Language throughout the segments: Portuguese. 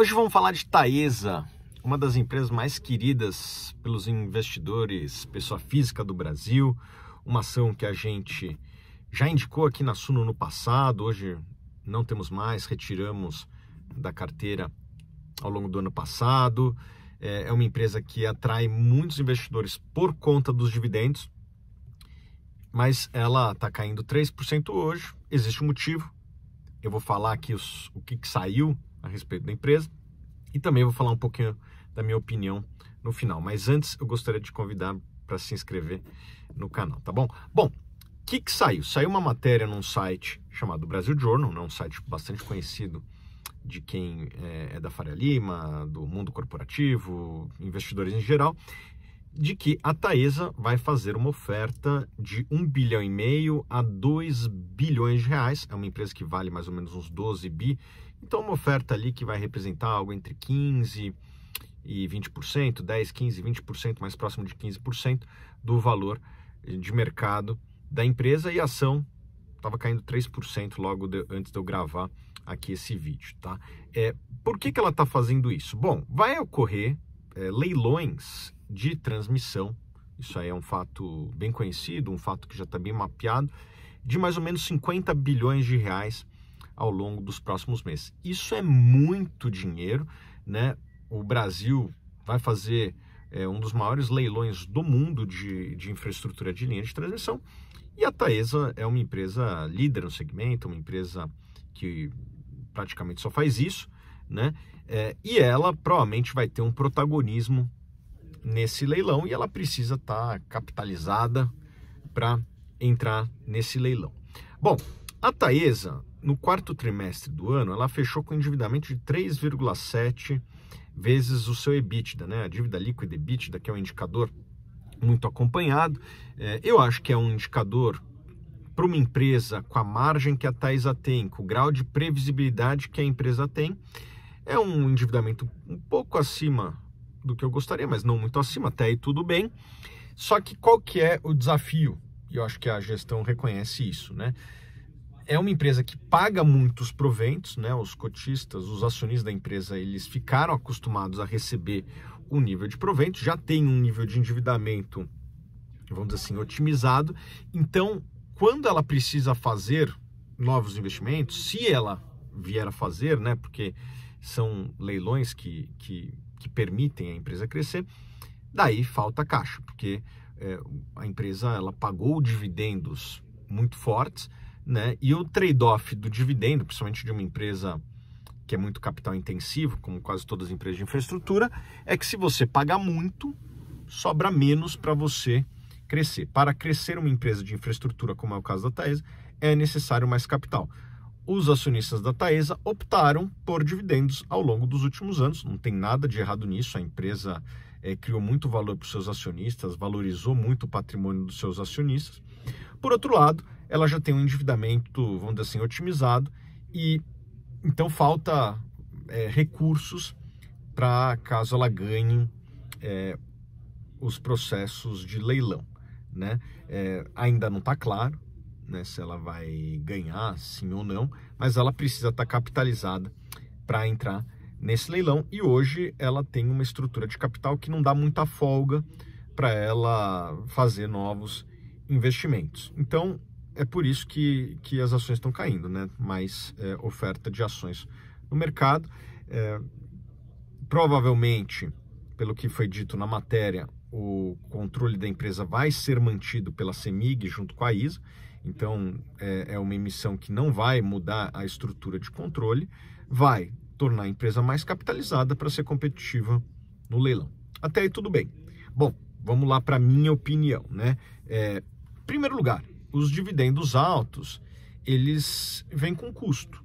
Hoje vamos falar de Taesa, uma das empresas mais queridas pelos investidores, pessoa física do Brasil, uma ação que a gente já indicou aqui na Suno no passado, hoje não temos mais, retiramos da carteira ao longo do ano passado. É, é uma empresa que atrai muitos investidores por conta dos dividendos, mas ela está caindo 3% hoje. Existe um motivo. Eu vou falar aqui os, o que, que saiu a respeito da empresa e também vou falar um pouquinho da minha opinião no final. Mas antes eu gostaria de convidar para se inscrever no canal, tá bom? Bom, o que, que saiu? Saiu uma matéria num site chamado Brasil Journal, né? um site bastante conhecido de quem é, é da Faria Lima, do mundo corporativo, investidores em geral, de que a Taesa vai fazer uma oferta de 1 bilhão e meio a 2 bilhões de reais. É uma empresa que vale mais ou menos uns 12 bi então, uma oferta ali que vai representar algo entre 15% e 20%, 10%, 15%, 20%, mais próximo de 15% do valor de mercado da empresa e a ação estava caindo 3% logo de, antes de eu gravar aqui esse vídeo, tá? É, por que, que ela está fazendo isso? Bom, vai ocorrer é, leilões de transmissão, isso aí é um fato bem conhecido, um fato que já está bem mapeado, de mais ou menos 50 bilhões de reais ao longo dos próximos meses. Isso é muito dinheiro, né? O Brasil vai fazer é, um dos maiores leilões do mundo de, de infraestrutura de linha de transmissão e a Taesa é uma empresa líder no segmento, uma empresa que praticamente só faz isso, né? É, e ela provavelmente vai ter um protagonismo nesse leilão e ela precisa estar tá capitalizada para entrar nesse leilão. Bom, a Taesa no quarto trimestre do ano, ela fechou com endividamento de 3,7 vezes o seu EBITDA, né? A dívida líquida EBITDA, que é um indicador muito acompanhado. É, eu acho que é um indicador para uma empresa com a margem que a Taisa tem, com o grau de previsibilidade que a empresa tem, é um endividamento um pouco acima do que eu gostaria, mas não muito acima, até aí tudo bem. Só que qual que é o desafio? E eu acho que a gestão reconhece isso, né? é uma empresa que paga muitos proventos, né? Os cotistas, os acionistas da empresa, eles ficaram acostumados a receber um nível de proventos, já tem um nível de endividamento, vamos dizer assim, otimizado. Então, quando ela precisa fazer novos investimentos, se ela vier a fazer, né? Porque são leilões que, que, que permitem a empresa crescer, daí falta caixa, porque é, a empresa ela pagou dividendos muito fortes né? E o trade-off do dividendo, principalmente de uma empresa que é muito capital intensivo, como quase todas as empresas de infraestrutura, é que se você pagar muito, sobra menos para você crescer. Para crescer uma empresa de infraestrutura, como é o caso da Taesa, é necessário mais capital. Os acionistas da Taesa optaram por dividendos ao longo dos últimos anos, não tem nada de errado nisso, a empresa é, criou muito valor para os seus acionistas, valorizou muito o patrimônio dos seus acionistas. Por outro lado, ela já tem um endividamento, vamos dizer assim, otimizado e então falta é, recursos para caso ela ganhe é, os processos de leilão, né? É, ainda não está claro né, se ela vai ganhar, sim ou não, mas ela precisa estar tá capitalizada para entrar nesse leilão e hoje ela tem uma estrutura de capital que não dá muita folga para ela fazer novos investimentos. Então, é por isso que, que as ações estão caindo, né? Mais é, oferta de ações no mercado. É, provavelmente, pelo que foi dito na matéria, o controle da empresa vai ser mantido pela CEMIG junto com a ISA, então é, é uma emissão que não vai mudar a estrutura de controle, vai tornar a empresa mais capitalizada para ser competitiva no leilão. Até aí tudo bem. Bom, vamos lá para minha opinião, né? É, primeiro lugar, os dividendos altos, eles vêm com custo.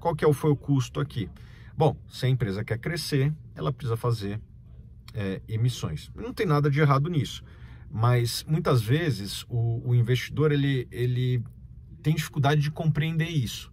Qual que é foi o custo aqui? Bom, se a empresa quer crescer, ela precisa fazer é, emissões. Não tem nada de errado nisso, mas muitas vezes o, o investidor ele, ele tem dificuldade de compreender isso.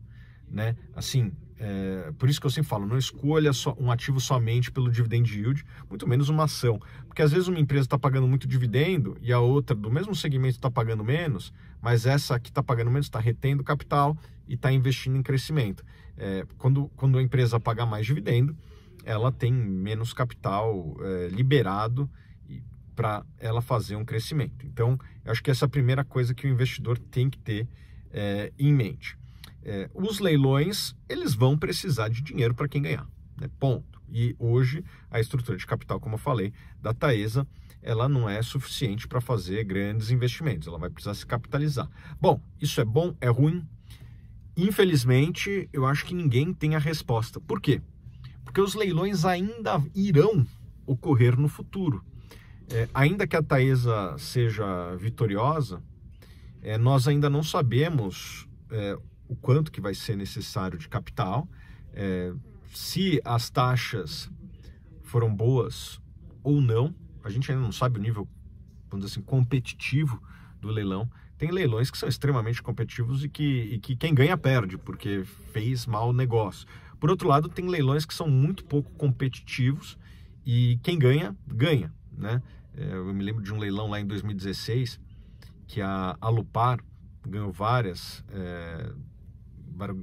Né? Assim, é, por isso que eu sempre falo, não escolha um ativo somente pelo dividend yield, muito menos uma ação. Porque às vezes uma empresa está pagando muito dividendo e a outra do mesmo segmento está pagando menos, mas essa que está pagando menos está retendo capital e está investindo em crescimento. É, quando, quando a empresa pagar mais dividendo, ela tem menos capital é, liberado para ela fazer um crescimento. Então, eu acho que essa é a primeira coisa que o investidor tem que ter é, em mente é, os leilões eles vão precisar de dinheiro para quem ganhar, né? ponto. E hoje a estrutura de capital, como eu falei, da Taesa, ela não é suficiente para fazer grandes investimentos, ela vai precisar se capitalizar. Bom, isso é bom, é ruim? Infelizmente, eu acho que ninguém tem a resposta. Por quê? Porque os leilões ainda irão ocorrer no futuro. É, ainda que a Taesa seja vitoriosa, é, nós ainda não sabemos é, o quanto que vai ser necessário de capital. É, se as taxas foram boas ou não, a gente ainda não sabe o nível, vamos dizer assim, competitivo do leilão. Tem leilões que são extremamente competitivos e que, e que quem ganha perde, porque fez o negócio. Por outro lado, tem leilões que são muito pouco competitivos e quem ganha, ganha. Né? É, eu me lembro de um leilão lá em 2016 que a Alupar ganhou várias é,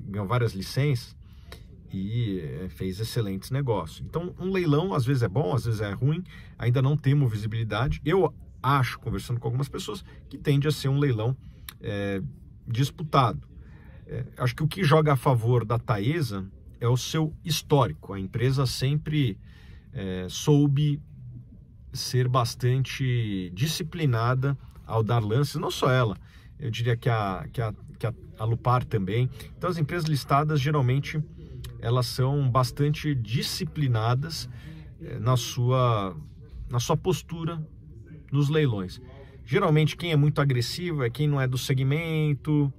ganhou várias licenças e eh, fez excelentes negócios. Então, um leilão às vezes é bom, às vezes é ruim, ainda não temos visibilidade. Eu acho, conversando com algumas pessoas, que tende a ser um leilão é, disputado. É, acho que o que joga a favor da Taesa é o seu histórico. A empresa sempre é, soube ser bastante disciplinada ao dar lances, não só ela. Eu diria que a, que a a Lupar também. Então as empresas listadas geralmente elas são bastante disciplinadas eh, na sua na sua postura nos leilões. Geralmente quem é muito agressivo é quem não é do segmento,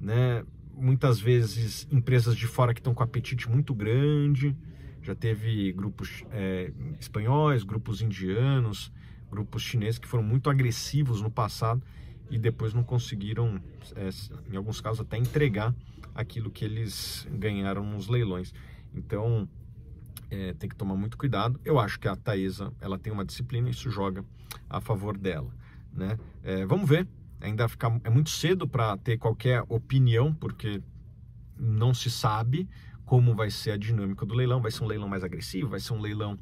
né? Muitas vezes empresas de fora que estão com apetite muito grande. Já teve grupos é, espanhóis, grupos indianos, grupos chineses que foram muito agressivos no passado e depois não conseguiram, é, em alguns casos, até entregar aquilo que eles ganharam nos leilões. Então, é, tem que tomar muito cuidado. Eu acho que a Taesa ela tem uma disciplina e isso joga a favor dela. Né? É, vamos ver. Ainda fica, é muito cedo para ter qualquer opinião, porque não se sabe como vai ser a dinâmica do leilão. Vai ser um leilão mais agressivo? Vai ser um leilão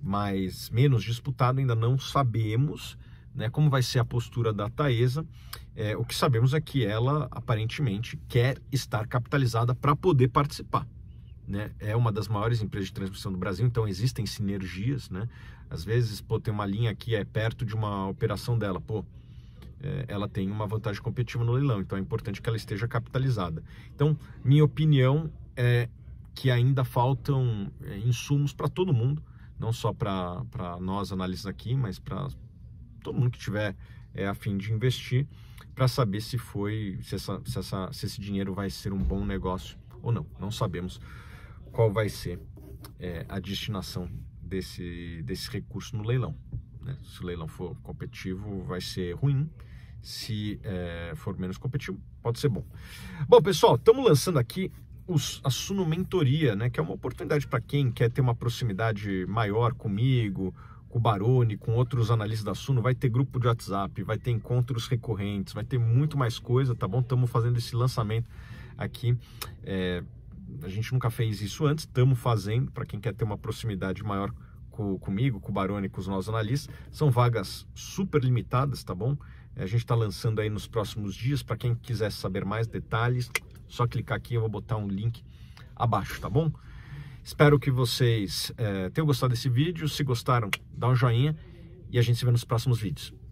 mais menos disputado? Ainda não sabemos né, como vai ser a postura da Taesa. É, o que sabemos é que ela aparentemente quer estar capitalizada para poder participar. Né? É uma das maiores empresas de transmissão do Brasil, então existem sinergias. Né? Às vezes, pô, tem uma linha que é perto de uma operação dela, pô, é, ela tem uma vantagem competitiva no leilão, então é importante que ela esteja capitalizada. Então, minha opinião é que ainda faltam é, insumos para todo mundo, não só para nós analistas aqui, mas para todo mundo que tiver é, a fim de investir, para saber se foi, se, essa, se, essa, se esse dinheiro vai ser um bom negócio ou não. Não sabemos qual vai ser é, a destinação desse, desse recurso no leilão. Né? Se o leilão for competitivo, vai ser ruim. Se é, for menos competitivo, pode ser bom. Bom, pessoal, estamos lançando aqui os, a Suno Mentoria, né? que é uma oportunidade para quem quer ter uma proximidade maior comigo, com o Baroni, com outros analistas da Suno, vai ter grupo de WhatsApp, vai ter encontros recorrentes, vai ter muito mais coisa, tá bom? Estamos fazendo esse lançamento aqui. É, a gente nunca fez isso antes, estamos fazendo, para quem quer ter uma proximidade maior com, comigo, com o Baroni, com os nossos analistas. São vagas super limitadas, tá bom? É, a gente está lançando aí nos próximos dias. Para quem quiser saber mais detalhes, só clicar aqui, eu vou botar um link abaixo, tá bom? Espero que vocês é, tenham gostado desse vídeo. Se gostaram, dá um joinha e a gente se vê nos próximos vídeos.